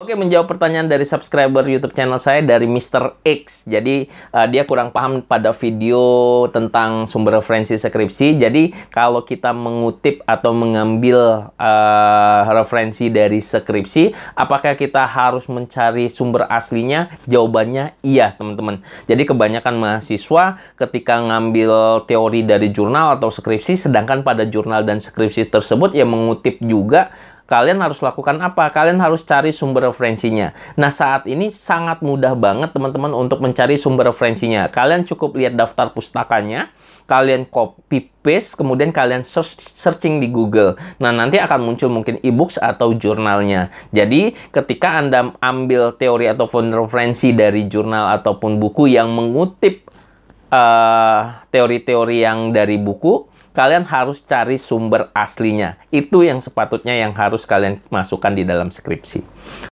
Oke, menjawab pertanyaan dari subscriber YouTube channel saya dari Mr. X. Jadi, uh, dia kurang paham pada video tentang sumber referensi skripsi. Jadi, kalau kita mengutip atau mengambil uh, referensi dari skripsi, apakah kita harus mencari sumber aslinya? Jawabannya iya, teman-teman. Jadi, kebanyakan mahasiswa ketika ngambil teori dari jurnal atau skripsi, sedangkan pada jurnal dan skripsi tersebut ya mengutip juga kalian harus lakukan apa? Kalian harus cari sumber referensinya. Nah, saat ini sangat mudah banget teman-teman untuk mencari sumber referensinya. Kalian cukup lihat daftar pustakanya, kalian copy paste, kemudian kalian search, searching di Google. Nah, nanti akan muncul mungkin e-books atau jurnalnya. Jadi, ketika Anda ambil teori atau ataupun referensi dari jurnal ataupun buku yang mengutip eh, teori-teori uh, teori -teori yang dari buku, kalian harus cari sumber aslinya. Itu yang sepatutnya yang harus kalian masukkan di dalam skripsi.